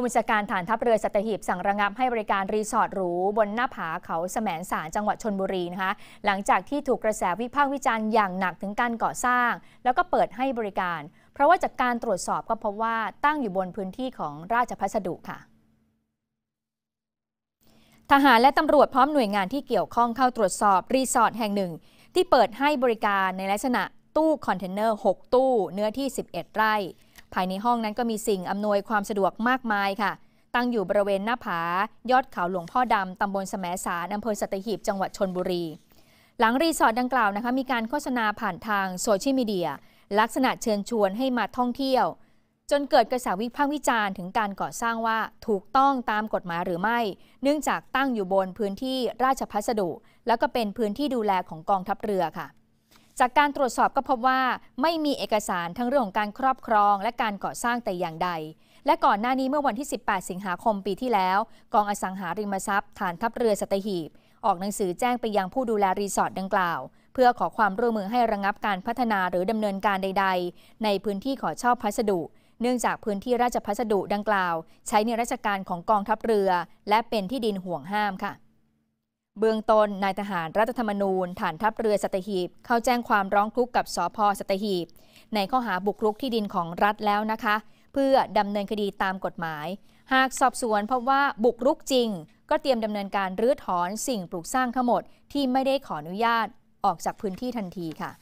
ผู้บัญชาการฐานทัพเรือ สัตหีบสั่งระงับให้บริการรีสอร์ทหรู บนหน้าผาเขาแสมสารจังหวัดชนบุรีนะคะหลังจากที่ถูกกระแสวิพากษ์วิจารณ์อย่างหนักถึงการก่อสร้าง แล้วก็เปิดให้บริการ เพราะว่าจากการตรวจสอบก็พบว่าตั้งอยู่บนพื้นที่ของราชพัสดุค่ะ ทหารและตำรวจพร้อมหน่วยงานที่เกี่ยวข้องเข้าตรวจสอบรีสอร์ทแห่งหนึ่ง ที่เปิดให้บริการในลักษณะตู้คอนเทนเนอร์6ตู้ เนื้อที่ 11 ไร่ภายในห้องนั้นก็มีสิ่งอำนวยความสะดวกมากมายค่ะ ตั้งอยู่บริเวณหน้าผา ยอดเขาหลวงพ่อดำ ตำบลแสมสารอำเภอสัตหีบจังหวัดชนบุรี หลังรีสอร์ทดังกล่าวนะคะ มีการโฆษณาผ่านทางโซเชียลมีเดีย ลักษณะเชิญชวนให้มาท่องเที่ยว จนเกิดกระแสวิพากษ์วิจารณ์ถึงการก่อสร้างว่า ถูกต้องตามกฎหมายหรือไม่ เนื่องจากตั้งอยู่บนพื้นที่ราชพัสดุ และก็เป็นพื้นที่ดูแลของกองทัพเรือค่ะจากการตรวจสอบก็พบว่าไม่มีเอกสารทั้งเรื่องของการครอบครองและการก่อสร้างแต่อย่างใด และก่อนหน้านี้เมื่อวันที่ 18 สิงหาคมปีที่แล้ว กองอสังหาริมทรัพย์ ฐานทัพเรือสตหีบ ออกหนังสือแจ้งไปยังผู้ดูแลรีสอร์ทดังกล่าว เพื่อขอความร่วมมือให้ระงงับการพัฒนาหรือดำเนินการใดๆ ในพื้นที่ขอเช่าพัสดุ เนื่องจากพื้นที่ราชพัสดุดังกล่าวใช้ในราชการของกองทัพเรือและเป็นที่ดินห่วงห้ามค่ะเบื้องต้นนายทหารรัฐธรรมนูญ ฐานทัพเรือสัตหีบ เข้าแจ้งความร้องทุกข์กับสพสัตหีบในข้อหาบุกรุกที่ดินของรัฐแล้วนะคะ เพื่อดำเนินคดีตามกฎหมาย หากสอบสวนพบว่าบุกรุกจริงก็เตรียมดำเนินการรื้อถอนสิ่งปลูกสร้างทั้งหมดที่ไม่ได้ขออนุญาตออกจากพื้นที่ทันทีค่ะ